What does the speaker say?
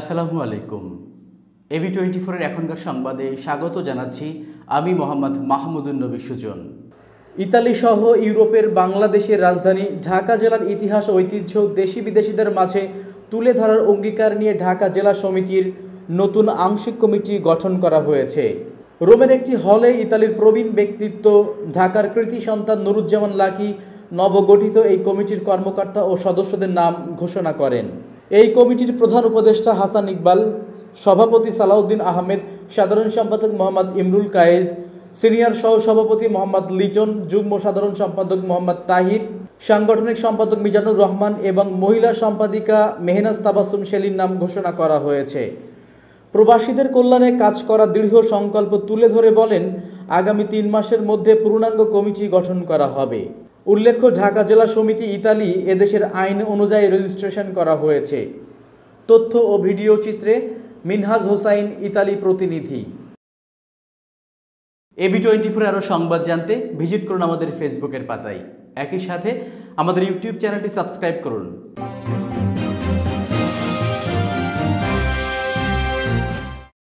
আসসালামু আলাইকুম AB twenty ফোরের এখনকার সংবাদে স্বাগত জানাচ্ছি আমি মোহাম্মদ মাহমুদুল নবী সুজন ইতালি সহ ইউরোপের বাংলাদেশের রাজধানী ঢাকা জেলার ইতিহাস ঐতিহ্য দেশি বিদেশিদের মাঝে তুলে ধরার অঙ্গীকার নিয়ে ঢাকা জেলা সমিতির নতুন আংশিক কমিটি গঠন করা হয়েছে রোমের একটি হলে ইতালির প্রবীণ ব্যক্তিত্ব ঢাকার কৃতি সন্তান নুরুজ্জামান লাকি নবগঠিত এই কমিটির কর্মকর্তা ও সদস্যদের নাম ঘোষণা করেন এই কমিটির প্রধান উপদেষ্টা হাসান ইকবাল সভাপতি সালাউদ্দিন আহমেদ সাধারণ সম্পাদক মোহাম্মদ ইমরুল কায়েজ সিনিয়র সহ সভাপতি মোহাম্মদ লিটন যুগ্ম সাধারণ সম্পাদক মোহাম্মদ তাহির সাংগঠনিক সম্পাদক মিজানুর রহমান এবং মহিলা সম্পাদিকা মেহনাজ তাবাসুম শেলির নাম ঘোষণা করা হয়েছে প্রবাসীদের কল্যাণে কাজ করা দৃঢ় সংকল্প তুলে ধরে বলেন আগামী তিন মাসের মধ্যে পূর্ণাঙ্গ কমিটি গঠন করা হবে উল্লেখ্য ঢাকা জেলা সমিতি ইতালি এদেশের আইন অনুযায়ী রেজিস্ট্রেশন করা হয়েছে তথ্য ও ভিডিও চিত্রে মিনহাজ হোসাইন ইতালি প্রতিনিধি এবি টোয়েন্টি ফোর আরও সংবাদ জানতে ভিজিট করুন আমাদের ফেসবুকের পাতায় একই সাথে আমাদের ইউটিউব চ্যানেলটি সাবস্ক্রাইব করুন